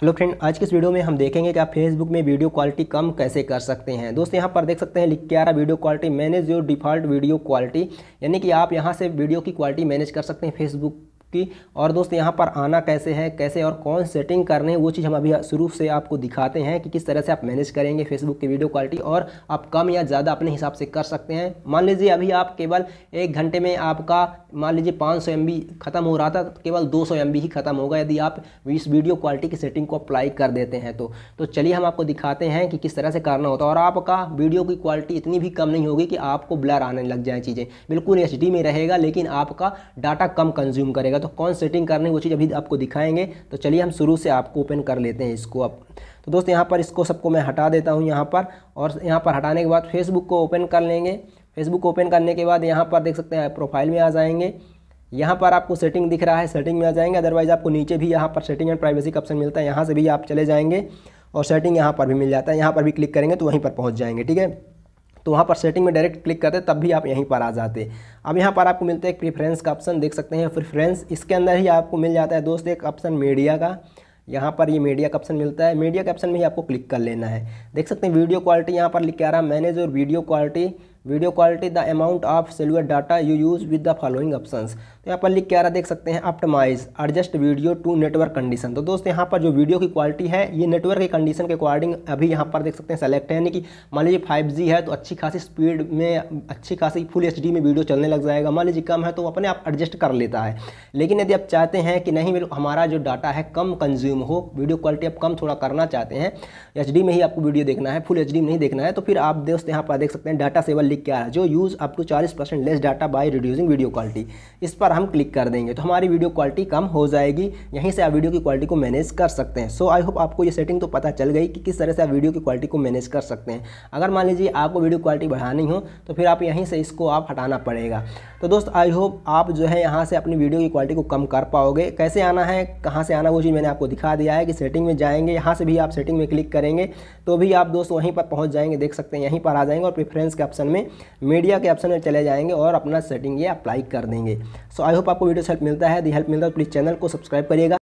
hello friend आज के इस वीडियो में हम देखेंगे कि आप फेसबुक में वीडियो क्वालिटी कम कैसे कर सकते हैं दोस्त यहाँ पर देख सकते हैं लिख के आ रहा video quality manage your default video quality यानी कि आप यहाँ से वीडियो की क्वालिटी मैनेज कर सकते हैं फेसबुक की और दोस्त यहाँ पर आना कैसे है कैसे और कौन सेटिंग करने वो चीज़ हम अभी शुरू से आपको दिखाते हैं कि किस तरह से आप मैनेज करेंगे फेसबुक की वीडियो क्वालिटी और आप कम या ज़्यादा अपने हिसाब से कर सकते हैं मान लीजिए अभी आप केवल एक घंटे में आपका मान लीजिए पाँच सौ ख़त्म हो रहा था तो केवल दो सौ ही ख़त्म होगा यदि आप इस वीडियो क्वालिटी की सेटिंग को अप्लाई कर देते हैं तो, तो चलिए हम आपको दिखाते हैं कि किस तरह से करना होता है और आपका वीडियो की क्वालिटी इतनी भी कम नहीं होगी कि आपको ब्लर आने लग जाए चीज़ें बिल्कुल एच में रहेगा लेकिन आपका डाटा कम कंज्यूम करेगा तो तो कौन सेटिंग करनी वो चीज़ अभी आपको दिखाएंगे तो चलिए हम शुरू से आपको ओपन कर लेते हैं इसको अब तो दोस्त यहाँ पर इसको सबको मैं हटा देता हूँ यहाँ पर और यहाँ पर हटाने के बाद फेसबुक को ओपन कर लेंगे फेसबुक ओपन करने के बाद यहाँ पर देख सकते हैं प्रोफाइल में आ जाएंगे यहाँ पर आपको सेटिंग दिख रहा है सेटिंग में आ जाएंगे अदरवाइज़ आपको नीचे भी यहाँ पर सेटिंग एंड प्राइवेसी का ऑप्शन मिलता है यहाँ से भी आप चले जाएंगे और सेटिंग यहाँ पर भी मिल जाता है यहाँ पर भी क्लिक करेंगे तो वहीं पर पहुँच जाएंगे ठीक है तो वहाँ पर सेटिंग में डायरेक्ट क्लिक करते तब भी आप यहीं पर आ जाते अब यहाँ पर आपको मिलता है एक प्रीफ्रेंस का ऑप्शन देख सकते हैं प्रीफ्रेंस इसके अंदर ही आपको मिल जाता है दोस्त एक ऑप्शन मीडिया का यहाँ पर ये मीडिया का ऑप्शन मिलता है मीडिया के ऑप्शन में ही आपको क्लिक कर लेना है देख सकते हैं वीडियो क्वालिटी यहाँ पर लिख के आ रहा है मैनेज और video quality video quality the amount of cellular data you use with the following options तो यहाँ पर लिख के आ रहा देख सकते हैं optimize adjust video to network condition तो दोस्त यहाँ पर जो वीडियो की क्वालिटी है ये नेटवर्क की कंडीशन के अकॉर्डिंग अभी यहाँ पर देख सकते हैं सेलेक्ट है यानी कि मान लीजिए फाइव है तो अच्छी खासी स्पीड में अच्छी खासी फुल एच में वीडियो चलने लग जाएगा मान लीजिए कम है तो अपने आप एडजस्ट कर लेता है लेकिन यदि आप चाहते हैं कि नहीं हमारा जो डाटा है कम कंज्यूम हो वीडियो क्वालिटी आप कम थोड़ा करना चाहते हैं एच में ही आपको वीडियो देखना है फुल एच में नहीं देखना है तो फिर आप दोस्त यहाँ पर देख सकते हैं डाटा सेवल दिख क्या है जो यूज़ अप टू चालीस percent less data by reducing video quality इस पर हम क्लिक कर देंगे तो हमारी वीडियो क्वालिटी कम हो जाएगी यहीं से आप वीडियो की क्वालिटी को मैनेज कर सकते हैं सो आई होप आपको ये सेटिंग तो पता चल गई कि किस तरह से आप वीडियो की क्वालिटी को मैनेज कर सकते हैं अगर मान लीजिए आपको वीडियो क्वालिटी बढ़ानी हो तो फिर आप यहीं से इसको आप हटाना पड़ेगा तो दोस्त आई होप आप जो है यहाँ से अपनी वीडियो की क्वालिटी को कम कर पाओगे कैसे आना है कहाँ से आना वो चीज़ मैंने आपको दिखा दिया है कि सेटिंग में जाएंगे यहाँ से भी आप सेटिंग में क्लिक करेंगे तो भी आप दोस्त वहीं पर पहुँच जाएंगे देख सकते हैं यहीं पर आ जाएंगे और प्रेफरेंस के ऑप्शन में मीडिया के ऑप्शन में चले जाएंगे और अपना सेटिंग ये अप्लाई कर देंगे सो आई होप आपको वीडियो से हेल्प मिलता है दी हेल्प मिलता है प्लीज़ तो चैनल को सब्सक्राइब करिएगा